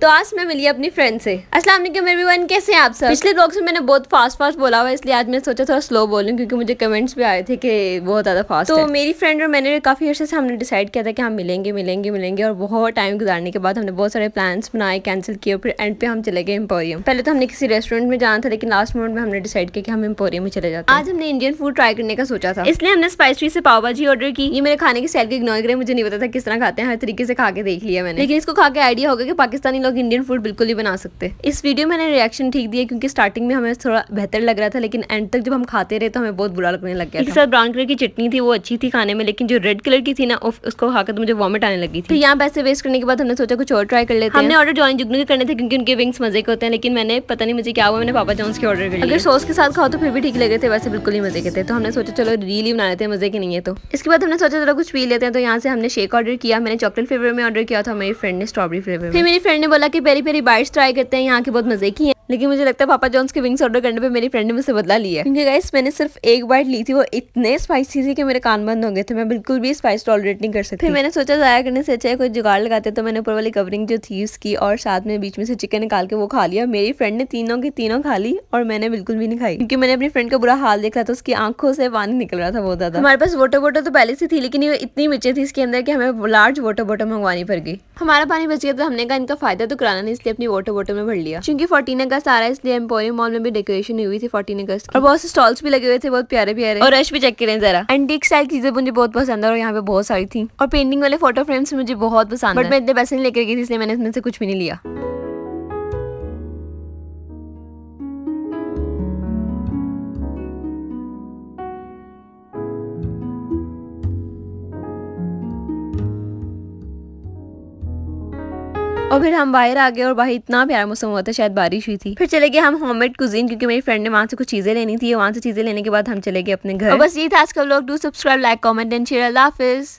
तो आज मैं मिली अपनी फ्रेंड से अस्सलाम वालेकुम एवरीवन कैसे हैं आप सब पिछले ब्लॉग से मैंने बहुत फास्ट फास्ट बोला हुआ इसलिए आज मैं सोचा थोड़ा स्लो बोलूं क्योंकि मुझे कमेंट्स भी आए थे कि बहुत ज़्यादा फास्ट तो है। मेरी फ्रेंड और मैंने काफ़ी अर्से से हमने डिसाइड किया था कि हम मिलेंगे मिलेंगे मिलेंगे और बहुत टाइम गुजारने के बाद हमने बहुत सारे प्लान्स बनाए कैंसिल किए फिर एंड पे हम चले गए एम्पोरियम पहले तो हमने किसी रेस्टोरेंट में जाना था लेकिन लास्ट मोमेंट में हमने डिसाइड किया कि हम एम्पोरियम में चले जाते आज हमने इंडियन फूड ट्राई करने का सोचा था इसलिए हमने स्पाइसी से पाव भाजी ऑर्डर की ये मेरे खाने की सैल को इग्नोर करें मुझे नहीं पता था किस तरह खाते हैं हर तरीके से खा के देख लिया मैंने लेकिन इसको खा के आइडिया होगा कि पाकिस्तानी लोग इंडियन फूड बिल्कुल ही बना सकते इस वीडियो मैंने रिएक्शन ठीक दिया क्योंकि स्टार्टिंग में हमें थोड़ा बेहतर लग रहा था लेकिन एंड तक जब हम खाते रहे तो हमें बहुत बुरा लगने लग गया एक साथ ब्राउन कलर की चटनी थी वो अच्छी थी खाने में लेकिन जो रेड कलर की थी ना उसको खाकर तो मुझे वॉमिट आने लगी थी तो यहाँ पैसे वेस्ट करने के बाद हमने सोचा कुछ और ट्राई कर लेते हमने ऑर्डर जॉइन जुगनू के करने थे क्योंकि उनके विंग्स मजे के होते हैं लेकिन मैंने पता नहीं मुझे क्या हुआ मैंने पापा जॉन्स के ऑर्डर कर अगर सॉस के साथ खाओ तो फिर भी ठीक लगे थे वैसे बिल्कुल ही मजे के थे तो हमने सोचा चलो रील ही बना लेते हैं मजे के नहीं है तो इसके बाद हमने सोचा चलो कुछ पी लेते हैं तो यहाँ से हमने शेक ऑर्डर किया मैंने चॉकलेट फ्लेवर में ऑर्डर किया था मेरी फ्रेंड ने स्ट्रॉबेरी फ्लेवर फिर मेरी फ्रेंड ने बोला कि पेरी पहली बाइट्स ट्राई करते हैं यहाँ की बहुत मज़े की है लेकिन मुझे लगता है पापा जॉन्स के विंग्स ऑर्डर करने पे मेरी फ्रेंड ने मुझसे बदला लिया क्योंकि गाइस मैंने सिर्फ एक बाइट ली थी वो इतने स्पाइसी थी कि मेरे कान बंद हो गए थे मैं बिल्कुल भी स्पाइस टॉलरेट नहीं कर सकती फिर मैंने सोचा ज़ाया करने से अच्छा है कोई जुगाड़ लगाते तो मैंने ऊपर वाली कवरिंग जो थी उसकी और साथ में बीच में से चिकन निकाल के वो खा लिया मेरी फ्रेंड ने तीनों की तीनों खा ली और मैंने बिल्कुल भी नहीं खाई क्योंकि मैंने अपनी फ्रेंड का बुरा हाल देखा था उसकी आंखों से पानी निकल रहा था बहुत ज़्यादा हमारे पास वोटो बोटो तो पहले से थी लेकिन ये इतनी मिर्चे थी इसके अंदर की हमें लार्ज वोटो वोटो मंगवानी पड़ गई हमारा पानी बच गया तो हमने कहा इनका फायदा तो कराना नहीं इसलिए अपनी वोटो बोटो में भर लिया क्योंकि फोर्टीन का था सारा इसलिए एम्पोरियम मॉल में भी डेकोरेशन हुई थी फोर्टीन अगस्त और बहुत से स्टॉल्स भी लगे हुए थे बहुत प्यारे प्यारे और रश भी चेक करें जरा एंटीक स्टाइल चीजें मुझे बहुत पसंद है और यहाँ पे बहुत सारी थी और पेंटिंग वाले फोटो फ्रेम्स मुझे बहुत पसंद बट मैं इतने पैसे नहीं लेकर गई थी इसलिए मैंने इसमें से कुछ भी नहीं लिया और फिर हम बाहर आ गए और बाहर इतना प्यारा मौसम हुआ था शायद बारिश हुई थी फिर चले गए हम होममेड कुजीन क्योंकि मेरी फ्रेंड ने वहाँ से कुछ चीज़ें लेनी थी वहाँ से चीज़ें लेने के बाद हम चले गए अपने घर और बस ये था आज कल लोग do subscribe like comment and share अल्लाह हाफिज़